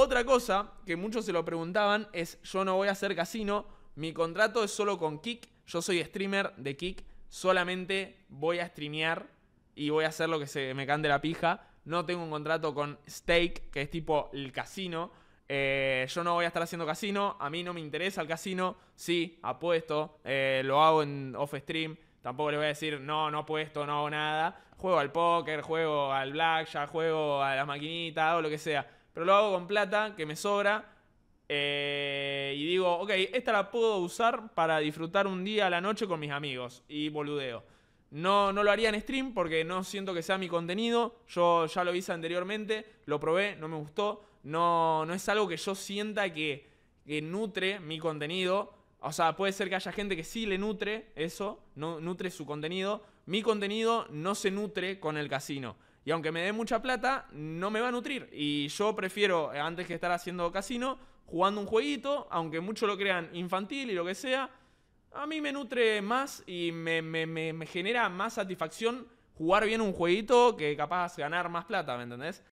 Otra cosa que muchos se lo preguntaban es, yo no voy a hacer casino, mi contrato es solo con Kick, yo soy streamer de Kick, solamente voy a streamear y voy a hacer lo que se me cande la pija, no tengo un contrato con Stake, que es tipo el casino, eh, yo no voy a estar haciendo casino, a mí no me interesa el casino, sí, apuesto, eh, lo hago en off stream, tampoco le voy a decir, no, no apuesto, no hago nada, juego al póker, juego al blackjack, juego a las maquinitas, o lo que sea pero lo hago con plata que me sobra. Eh, y digo, ok, esta la puedo usar para disfrutar un día a la noche con mis amigos y boludeo. No, no lo haría en stream porque no siento que sea mi contenido. Yo ya lo hice anteriormente, lo probé, no me gustó. No, no es algo que yo sienta que, que nutre mi contenido. O sea, puede ser que haya gente que sí le nutre eso, no, nutre su contenido. Mi contenido no se nutre con el casino. Y aunque me dé mucha plata, no me va a nutrir. Y yo prefiero, eh, antes que estar haciendo casino, jugando un jueguito, aunque muchos lo crean infantil y lo que sea, a mí me nutre más y me, genera más satisfacción jugar bien un jueguito que capaz ganar más plata, ¿me entendés?